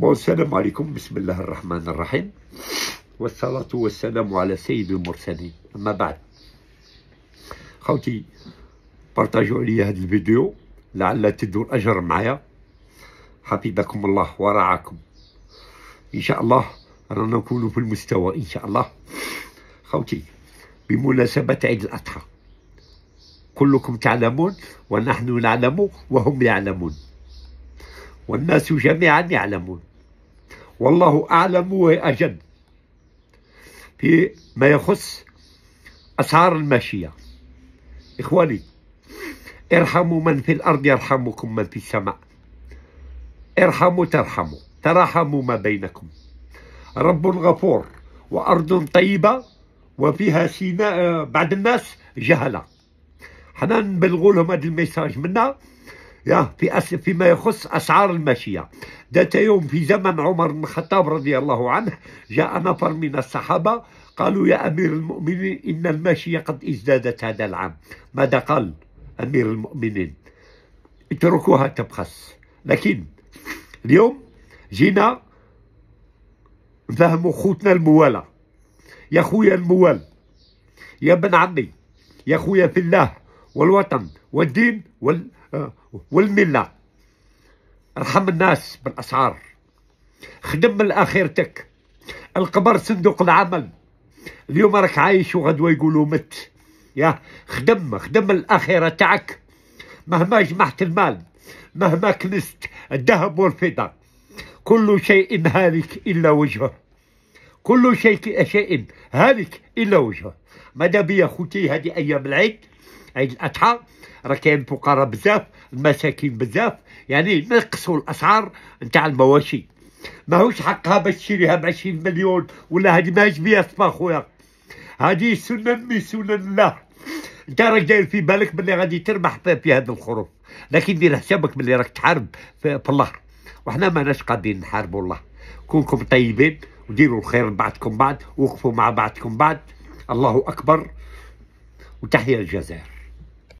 بون السلام عليكم بسم الله الرحمن الرحيم والصلاة والسلام على سيد المرسلين أما بعد خوتي بارتاجوا لي هاد الفيديو لعل تدوا الأجر معايا حفظكم الله ورعاكم إن شاء الله رانا نكونوا في المستوى إن شاء الله خوتي بمناسبة عيد الأضحى كلكم تعلمون ونحن نعلم وهم يعلمون والناس جميعا يعلمون والله أعلم وأجد في ما يخص أسعار الماشية إخواني ارحموا من في الأرض يرحمكم من في السماء ارحموا ترحموا تراحموا ما بينكم رب غفور وأرض طيبة وفيها سيناء بعد الناس جهلة حنا نبلغوا لهم هذا الميساج منا يا في أس فيما يخص أسعار الماشية ذات يوم في زمن عمر بن الخطاب رضي الله عنه جاء نفر من الصحابة قالوا يا أمير المؤمنين إن الماشية قد ازدادت هذا العام ماذا قال أمير المؤمنين اتركوها تبخس لكن اليوم جينا نفهموا خوتنا الموالة يا خويا الموال يا ابن عمي يا خويا في الله والوطن والدين وال آه. والملة ارحم الناس بالأسعار خدم من آخرتك القبر صندوق العمل اليوم راك عايش وغدوة يقولوا مت يا خدم خدم الآخرة تاعك مهما جمعت المال مهما كنست الذهب والفضة كل شيء هالك إلا وجهه كل شيء شيء هالك إلا وجهه ماذا بيا خوتي هذه أيام العيد عيد الاضحى راه كاين فقراء بزاف المساكين بزاف يعني نقصوا الاسعار نتاع المواشي ماهوش حقها باش تشريها ب 20 مليون ولا هذه ماهيش صفا خويا هذه سنه من سنن الله انت راك داير في بالك باللي غادي تربح في هذا الخروف لكن دير حسابك باللي راك تحارب في, الله وحنا ماناش قادرين نحاربوا الله كونكم طيبين وديروا الخير لبعضكم بعض وقفوا مع بعضكم بعض الله اكبر وتحيا الجزائر